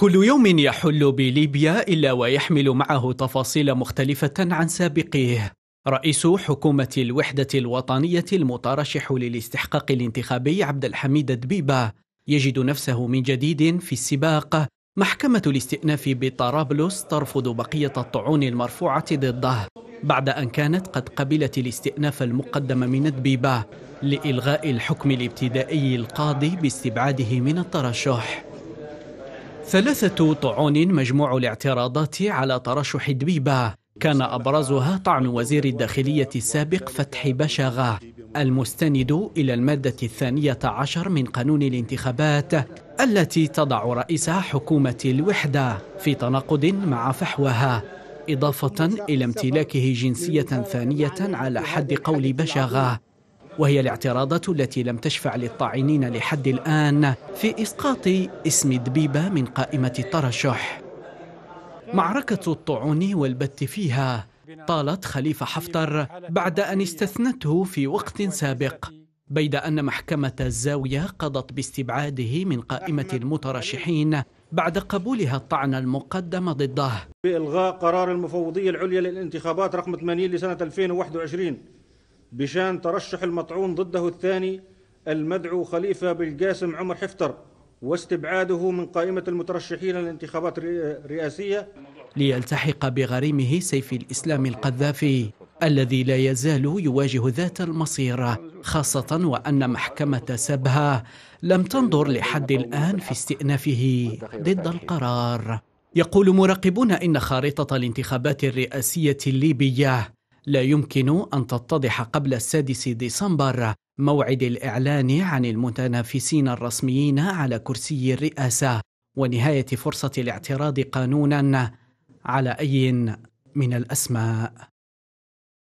كل يوم يحل بليبيا إلا ويحمل معه تفاصيل مختلفة عن سابقيه رئيس حكومة الوحدة الوطنية المترشح للاستحقاق الانتخابي عبد الحميد دبيبة يجد نفسه من جديد في السباق محكمة الاستئناف بطرابلس ترفض بقية الطعون المرفوعة ضده بعد أن كانت قد قبلت الاستئناف المقدم من دبيبة لإلغاء الحكم الابتدائي القاضي باستبعاده من الترشح ثلاثة طعون مجموع الاعتراضات على ترشح دبيبة كان أبرزها طعن وزير الداخلية السابق فتحي بشاغة المستند إلى المادة الثانية عشر من قانون الانتخابات التي تضع رئيس حكومة الوحدة في تناقض مع فحوها إضافة إلى امتلاكه جنسية ثانية على حد قول بشاغة وهي الاعتراضات التي لم تشفع للطاعنين لحد الآن في إسقاط اسم دبيبة من قائمة الترشح معركة الطعون والبت فيها طالت خليفة حفتر بعد أن استثنته في وقت سابق بيد أن محكمة الزاوية قضت باستبعاده من قائمة المترشحين بعد قبولها الطعن المقدم ضده بإلغاء قرار المفوضية العليا للانتخابات رقم 80 لسنة 2021 بشان ترشح المطعون ضده الثاني المدعو خليفة بالقاسم عمر حفتر واستبعاده من قائمة المترشحين للانتخابات الرئاسية ليلتحق بغريمه سيف الإسلام القذافي الذي لا يزال يواجه ذات المصير خاصة وأن محكمة سبها لم تنظر لحد الآن في استئنافه ضد القرار يقول مراقبون إن خارطة الانتخابات الرئاسية الليبية لا يمكن أن تتضح قبل السادس ديسمبر موعد الإعلان عن المتنافسين الرسميين على كرسي الرئاسة ونهاية فرصة الاعتراض قانونا على أي من الأسماء